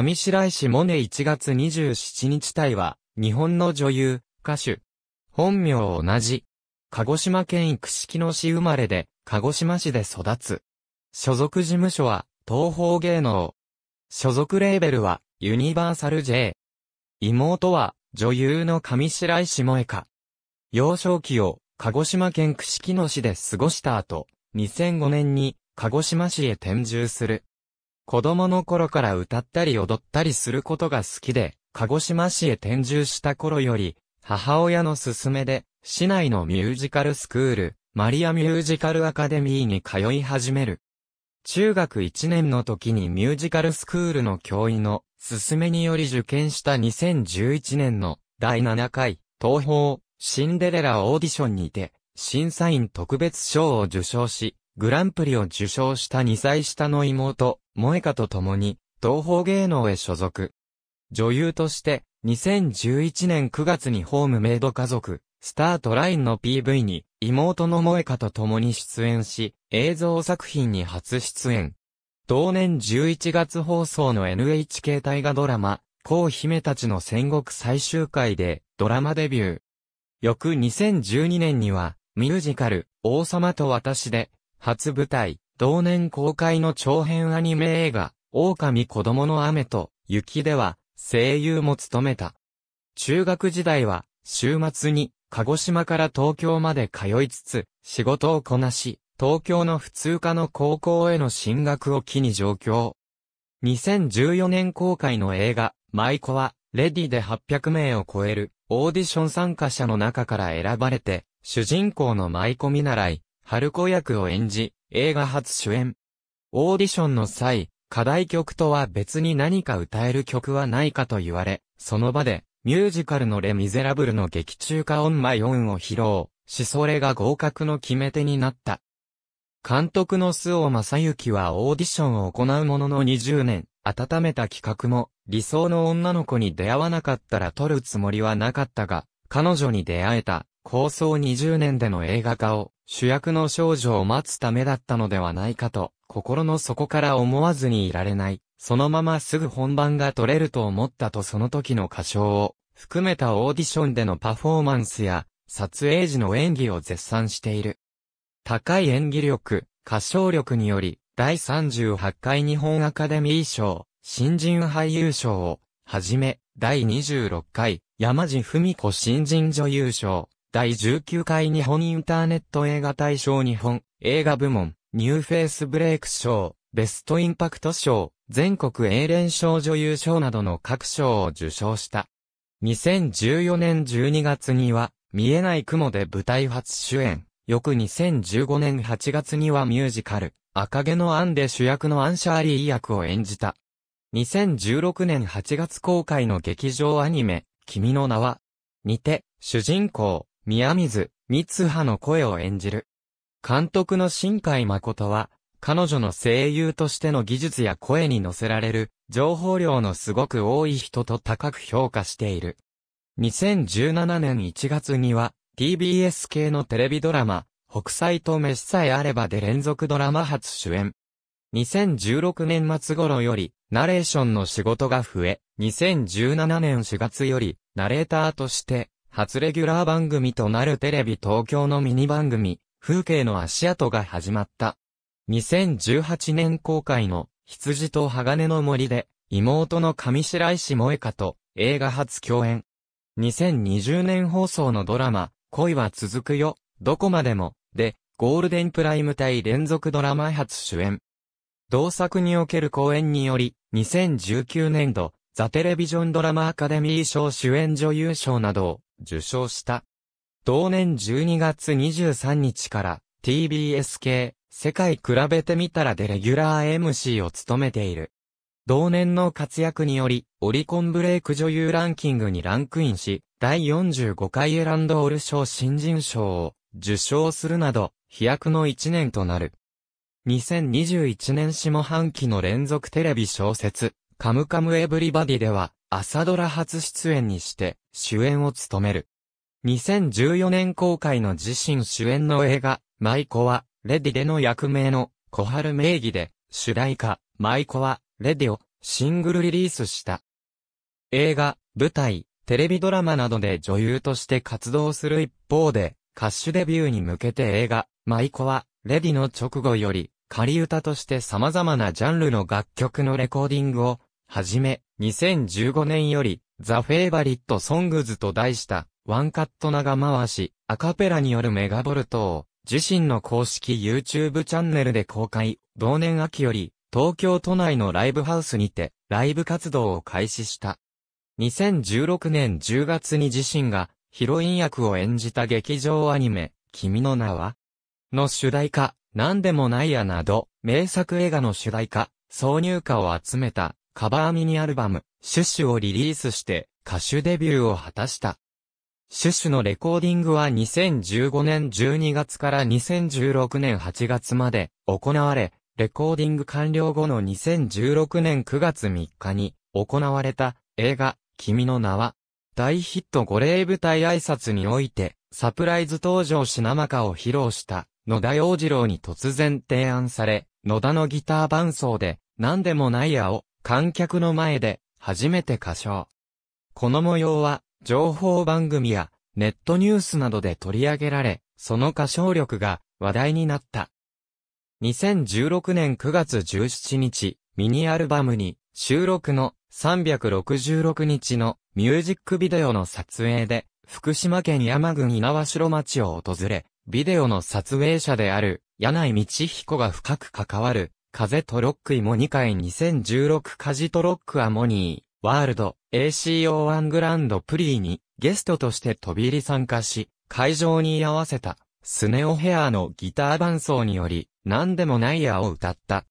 上白石萌音1月27日隊は、日本の女優、歌手。本名同じ。鹿児島県育式の市生まれで、鹿児島市で育つ。所属事務所は、東方芸能。所属レーベルは、ユニバーサル J。妹は、女優の上白石萌香。幼少期を、鹿児島県串木野市で過ごした後、2005年に、鹿児島市へ転住する。子供の頃から歌ったり踊ったりすることが好きで、鹿児島市へ転住した頃より、母親の勧めで、市内のミュージカルスクール、マリアミュージカルアカデミーに通い始める。中学1年の時にミュージカルスクールの教員の勧めにより受験した2011年の第7回東宝シンデレラオーディションにて審査員特別賞を受賞しグランプリを受賞した2歳下の妹萌香と共に、東方芸能へ所属。女優として、2011年9月にホームメイド家族、スタートラインの PV に、妹の萌香と共に出演し、映像作品に初出演。同年11月放送の NHK 大河ドラマ、皇姫たちの戦国最終回で、ドラマデビュー。翌2012年には、ミュージカル、王様と私で、初舞台、同年公開の長編アニメ映画、狼子供の雨と雪では声優も務めた。中学時代は週末に鹿児島から東京まで通いつつ仕事をこなし、東京の普通科の高校への進学を機に上京。2014年公開の映画、舞子は、レディで800名を超えるオーディション参加者の中から選ばれて、主人公の舞子見習い、春子役を演じ、映画初主演。オーディションの際、課題曲とは別に何か歌える曲はないかと言われ、その場で、ミュージカルのレ・ミゼラブルの劇中歌オンマイオンを披露しそれが合格の決め手になった。監督の須尾正幸はオーディションを行うものの20年、温めた企画も、理想の女の子に出会わなかったら撮るつもりはなかったが、彼女に出会えた、構想20年での映画化を主役の少女を待つためだったのではないかと、心の底から思わずにいられない。そのまますぐ本番が取れると思ったとその時の歌唱を、含めたオーディションでのパフォーマンスや、撮影時の演技を絶賛している。高い演技力、歌唱力により、第38回日本アカデミー賞、新人俳優賞を、はじめ、第26回、山地文子新人女優賞、第19回日本インターネット映画大賞日本映画部門ニューフェイスブレイク賞、ベストインパクト賞、全国英連賞女優賞などの各賞を受賞した。2014年12月には、見えない雲で舞台初主演。翌2015年8月にはミュージカル、赤毛のアンで主役のアンシャーリー役を演じた。2016年8月公開の劇場アニメ、君の名は、にて、主人公、宮水、三葉の声を演じる。監督の新海誠は、彼女の声優としての技術や声に乗せられる、情報量のすごく多い人と高く評価している。2017年1月には、TBS 系のテレビドラマ、北斎と飯さえあればで連続ドラマ初主演。2016年末頃より、ナレーションの仕事が増え、2017年4月より、ナレーターとして、初レギュラー番組となるテレビ東京のミニ番組、風景の足跡が始まった。2018年公開の、羊と鋼の森で、妹の上白石萌香と、映画初共演。2020年放送のドラマ、恋は続くよ、どこまでも、で、ゴールデンプライム対連続ドラマ初主演。同作における公演により、2019年度、ザ・テレビジョンドラマアカデミー賞主演女優賞などを受賞した。同年12月23日から TBS 系世界比べてみたらでレギュラー MC を務めている。同年の活躍により、オリコンブレイク女優ランキングにランクインし、第45回エランドール賞新人賞を受賞するなど、飛躍の一年となる。2021年下半期の連続テレビ小説、カムカムエブリバディでは、朝ドラ初出演にして、主演を務める。2014年公開の自身主演の映画、舞子は、レディでの役名の、小春名義で、主題歌、舞子は、レディを、シングルリリースした。映画、舞台、テレビドラマなどで女優として活動する一方で、歌手デビューに向けて映画、舞子は、レディの直後より、仮歌として様々なジャンルの楽曲のレコーディングをはじめ、2015年より、ザ・フェイバリット・ソングズと題した、ワンカット長回し、アカペラによるメガボルトを、自身の公式 YouTube チャンネルで公開、同年秋より、東京都内のライブハウスにて、ライブ活動を開始した。2016年10月に自身が、ヒロイン役を演じた劇場アニメ、君の名はの主題歌、なんでもないやなど、名作映画の主題歌、挿入歌を集めた、カバーミニアルバム、シュッシュをリリースして、歌手デビューを果たした。シュッシュのレコーディングは2015年12月から2016年8月まで行われ、レコーディング完了後の2016年9月3日に行われた映画、君の名は、大ヒット五例舞台挨拶において、サプライズ登場し生歌を披露した野田洋次郎に突然提案され、野田のギター伴奏で、何でもないやを観客の前で初めて歌唱。この模様は情報番組やネットニュースなどで取り上げられ、その歌唱力が話題になった。2016年9月17日、ミニアルバムに収録の366日のミュージックビデオの撮影で、福島県山郡稲苗城町を訪れ、ビデオの撮影者である柳井道彦が深く関わる風トロックイモ2回2016カジトロックアモニー、ワールド ACO1 グランドプリーにゲストとして飛び入り参加し、会場に居合わせたスネオヘアーのギター伴奏により、何でもないやを歌った。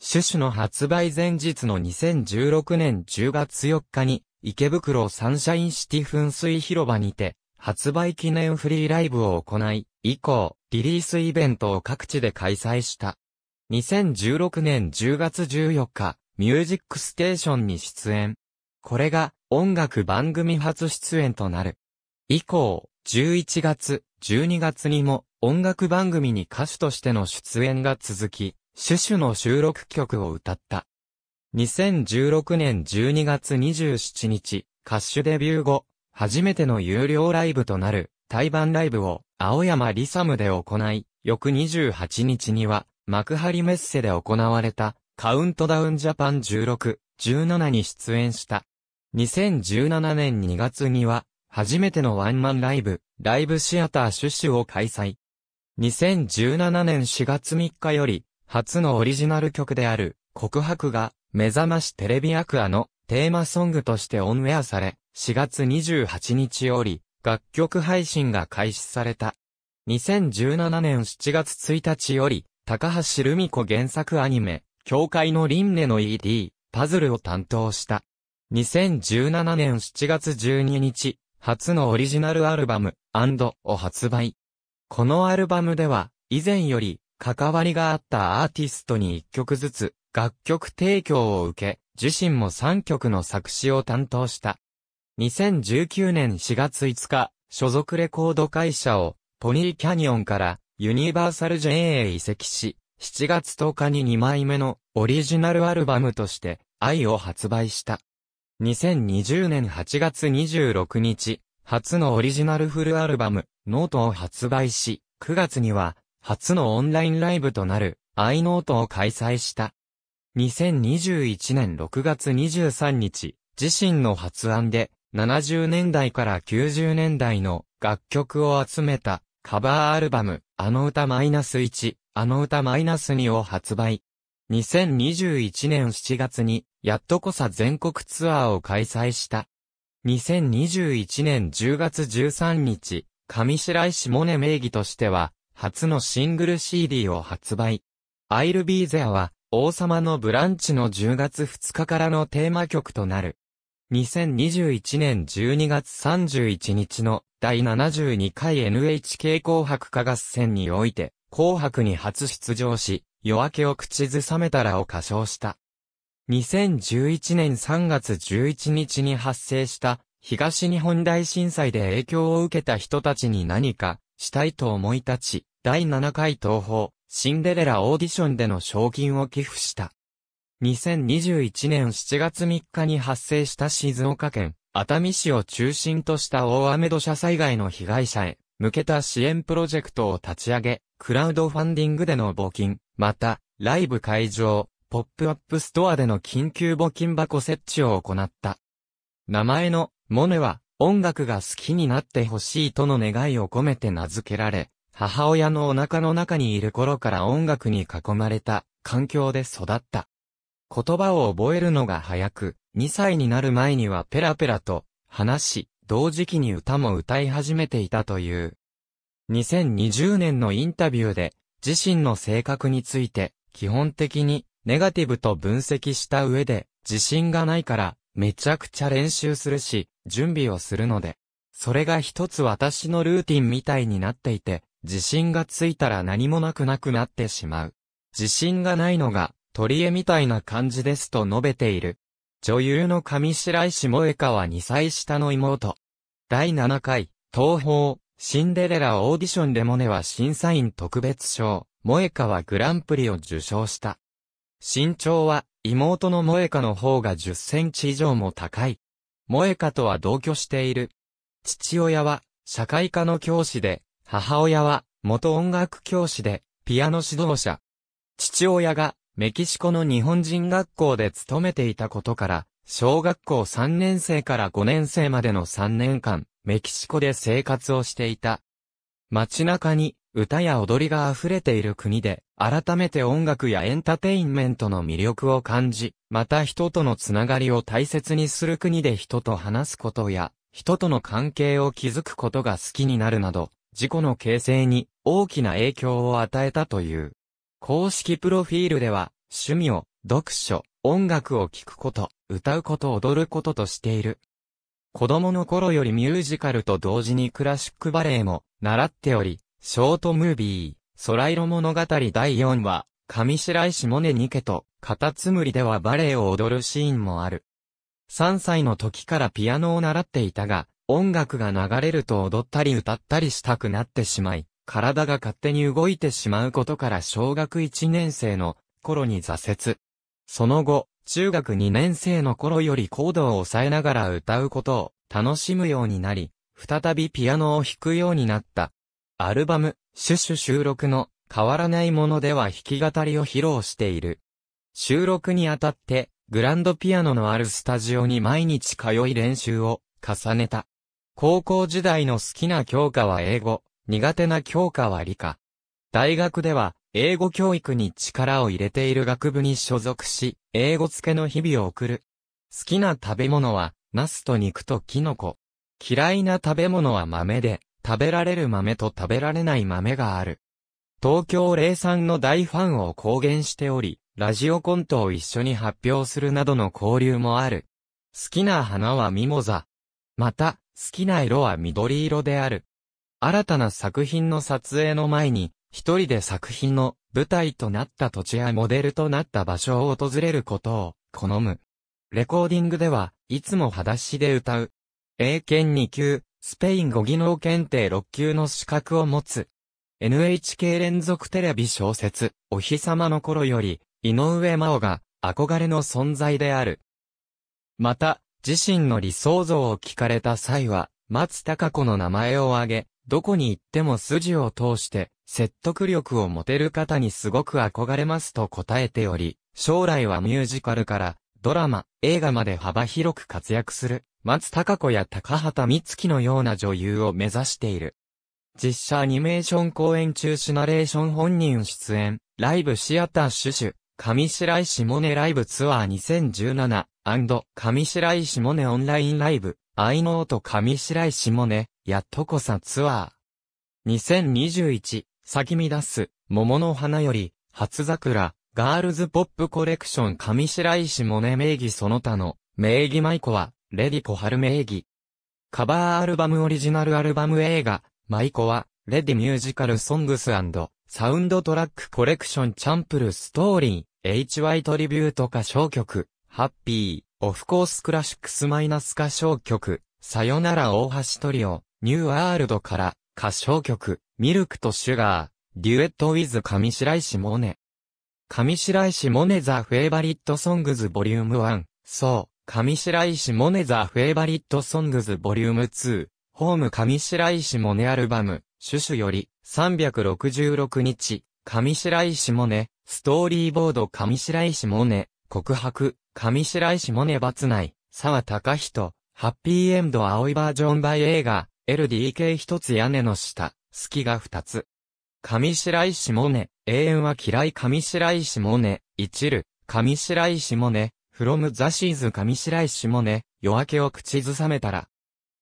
シュシュの発売前日の2016年10月4日に、池袋サンシャインシティ噴水広場にて、発売記念フリーライブを行い、以降、リリースイベントを各地で開催した。2016年10月14日、ミュージックステーションに出演。これが音楽番組初出演となる。以降、11月、12月にも音楽番組に歌手としての出演が続き、シュシュの収録曲を歌った。2016年12月27日、歌手デビュー後、初めての有料ライブとなる、対バンライブを、青山リサムで行い、翌28日には、幕張メッセで行われたカウントダウンジャパン16、17に出演した。2017年2月には、初めてのワンマンライブ、ライブシアターシュシュを開催。2017年4月3日より、初のオリジナル曲である、告白が、目覚ましテレビアクアのテーマソングとしてオンエアされ、4月28日より、楽曲配信が開始された。2017年7月1日より、高橋留美子原作アニメ、教会の輪廻の ED、パズルを担当した。2017年7月12日、初のオリジナルアルバム、を発売。このアルバムでは、以前より、関わりがあったアーティストに1曲ずつ、楽曲提供を受け、自身も3曲の作詞を担当した。2019年4月5日、所属レコード会社を、ポニーキャニオンから、ユニバーサル JA へ移籍し、7月10日に2枚目のオリジナルアルバムとして愛を発売した。2020年8月26日、初のオリジナルフルアルバム、ノートを発売し、9月には、初のオンラインライブとなる、i ノートを開催した。2021年6月23日、自身の発案で、70年代から90年代の楽曲を集めたカバーアルバム、あの歌マイナス1、あの歌マイナス2を発売。2021年7月に、やっとこさ全国ツアーを開催した。2021年10月13日、上白石萌音名義としては、初のシングル CD を発売。I'll be there は、王様のブランチの10月2日からのテーマ曲となる。2021年12月31日の第72回 NHK 紅白歌合戦において、紅白に初出場し、夜明けを口ずさめたらを歌唱した。2011年3月11日に発生した東日本大震災で影響を受けた人たちに何かしたいと思い立ち、第7回東宝シンデレラオーディションでの賞金を寄付した。2021年7月3日に発生した静岡県熱海市を中心とした大雨土砂災害の被害者へ向けた支援プロジェクトを立ち上げ、クラウドファンディングでの募金、また、ライブ会場、ポップアップストアでの緊急募金箱設置を行った。名前のモネは音楽が好きになってほしいとの願いを込めて名付けられ、母親のお腹の中にいる頃から音楽に囲まれた環境で育った。言葉を覚えるのが早く、2歳になる前にはペラペラと話し、同時期に歌も歌い始めていたという。2020年のインタビューで、自身の性格について、基本的にネガティブと分析した上で、自信がないから、めちゃくちゃ練習するし、準備をするので、それが一つ私のルーティンみたいになっていて、自信がついたら何もなくなくなってしまう。自信がないのが取り柄みたいな感じですと述べている。女優の上白石萌歌は2歳下の妹。第7回、東宝、シンデレラオーディションレモネは審査員特別賞、萌香はグランプリを受賞した。身長は、妹の萌香の方が10センチ以上も高い。萌香とは同居している。父親は、社会科の教師で、母親は、元音楽教師で、ピアノ指導者。父親が、メキシコの日本人学校で勤めていたことから、小学校3年生から5年生までの3年間、メキシコで生活をしていた。街中に歌や踊りが溢れている国で、改めて音楽やエンターテインメントの魅力を感じ、また人とのつながりを大切にする国で人と話すことや、人との関係を築くことが好きになるなど、自己の形成に大きな影響を与えたという。公式プロフィールでは、趣味を、読書、音楽を聴くこと、歌うこと、踊ることとしている。子供の頃よりミュージカルと同時にクラシックバレエも習っており、ショートムービー、空色物語第4話、上白石萌音ニケと、カタツムリではバレエを踊るシーンもある。3歳の時からピアノを習っていたが、音楽が流れると踊ったり歌ったりしたくなってしまい、体が勝手に動いてしまうことから小学1年生の頃に挫折。その後、中学2年生の頃よりコードを抑えながら歌うことを楽しむようになり、再びピアノを弾くようになった。アルバム、シュシュ収録の変わらないものでは弾き語りを披露している。収録にあたって、グランドピアノのあるスタジオに毎日通い練習を重ねた。高校時代の好きな教科は英語、苦手な教科は理科。大学では、英語教育に力を入れている学部に所属し、英語付けの日々を送る。好きな食べ物は、ナスと肉とキノコ。嫌いな食べ物は豆で、食べられる豆と食べられない豆がある。東京03の大ファンを公言しており、ラジオコントを一緒に発表するなどの交流もある。好きな花はミモザ。また、好きな色は緑色である。新たな作品の撮影の前に、一人で作品の舞台となった土地やモデルとなった場所を訪れることを好む。レコーディングでは、いつも裸足で歌う。英検2級、スペイン語技能検定6級の資格を持つ。NHK 連続テレビ小説、お日様の頃より、井上真央が憧れの存在である。また、自身の理想像を聞かれた際は、松高子の名前を挙げ、どこに行っても筋を通して、説得力を持てる方にすごく憧れますと答えており、将来はミュージカルから、ドラマ、映画まで幅広く活躍する、松高子や高畑美月のような女優を目指している。実写アニメーション公演中シナレーション本人出演、ライブシアターシュシュ、上白石萌音ライブツアー2017、上白石萌音オンラインライブ、愛の音上白石萌音、やっとこさツアー。2021、咲き乱す、桃の花より、初桜、ガールズポップコレクション上白石萌音名義その他の、名義舞子は、レディコ春名義。カバーアルバムオリジナルアルバム映画、舞子は、レディミュージカルソングスサウンドトラックコレクションチャンプルストーリー、HY トリビュート歌唱曲、ハッピー、オフコースクラシックスマイナス歌唱曲、さよなら大橋トリオ、ニューアールドから歌唱曲、ミルクとシュガー、デュエットウィズ上白石萌音。上白石萌音ザ・フェイバリット・ソングズ・ボリューム1、そう、上白石萌音ザ・フェイバリット・ソングズ・ボリューム2、ホーム上白石萌音アルバム、シュシュより、366日、上白石萌音、ストーリーボード上白石萌音、告白、上白石萌音罰内、沢隆人、ハッピーエンド青いバージョンバイ映画、LDK 一つ屋根の下、隙が二つ。上白石萌音、永遠は嫌い上白石萌音、一る、上白石萌音、from the seas 上白石萌音、夜明けを口ずさめたら。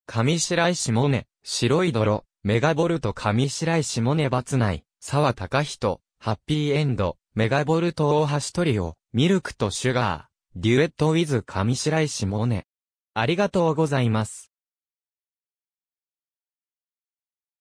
上白石萌音、白い泥、メガボルト上白石萌音罰内、沢隆人、ハッピーエンド、メガボルト大橋トリオ、ミルクとシュガー、デュエットウィズ上白石萌音。ありがとうございます。